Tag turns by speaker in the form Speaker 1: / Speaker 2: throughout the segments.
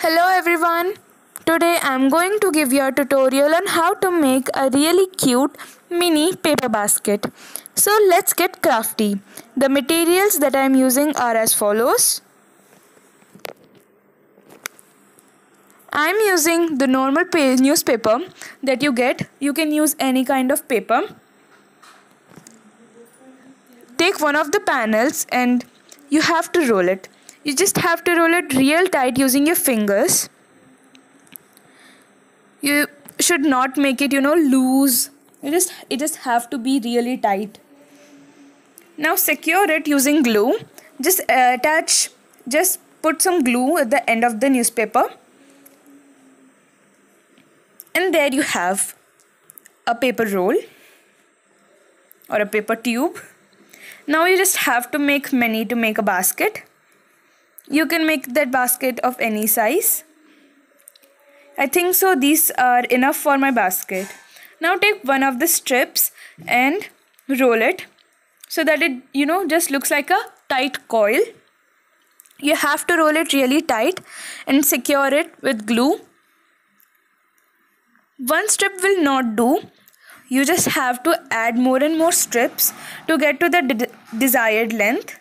Speaker 1: Hello everyone. Today I am going to give you a tutorial on how to make a really cute mini paper basket. So let's get crafty. The materials that I am using are as follows. I am using the normal newspaper that you get. You can use any kind of paper. Take one of the panels and you have to roll it you just have to roll it real tight using your fingers you should not make it you know loose you just it just have to be really tight now secure it using glue just attach just put some glue at the end of the newspaper and there you have a paper roll or a paper tube now you just have to make many to make a basket you can make that basket of any size. I think so these are enough for my basket. Now take one of the strips and roll it so that it you know just looks like a tight coil. You have to roll it really tight and secure it with glue. One strip will not do. You just have to add more and more strips to get to the de desired length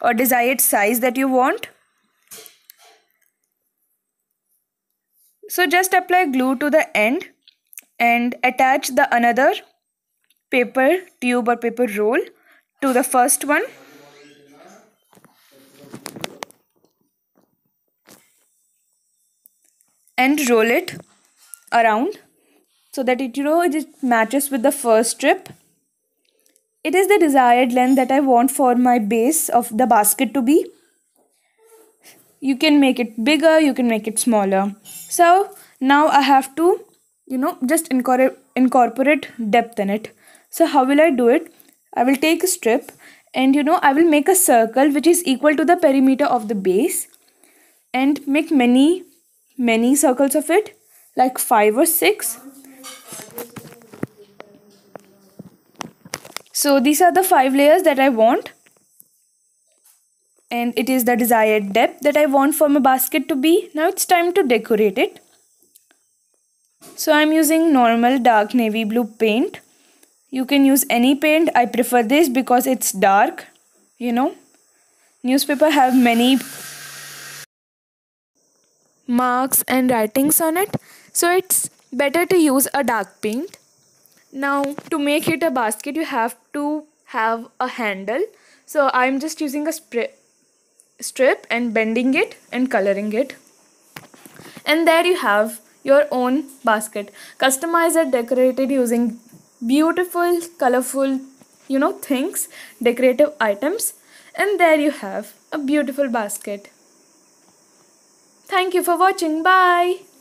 Speaker 1: or desired size that you want. So just apply glue to the end and attach the another paper tube or paper roll to the first one. And roll it around so that it you know it matches with the first strip it is the desired length that I want for my base of the basket to be. You can make it bigger, you can make it smaller. So now I have to, you know, just incorporate, incorporate depth in it. So how will I do it? I will take a strip and you know I will make a circle which is equal to the perimeter of the base and make many many circles of it like 5 or 6 so these are the five layers that I want and it is the desired depth that I want for my basket to be. Now it's time to decorate it. So I'm using normal dark navy blue paint. You can use any paint. I prefer this because it's dark, you know. Newspaper have many marks and writings on it. So it's better to use a dark paint now to make it a basket you have to have a handle so I'm just using a strip and bending it and coloring it and there you have your own basket customize it decorated using beautiful colorful you know things decorative items and there you have a beautiful basket thank you for watching bye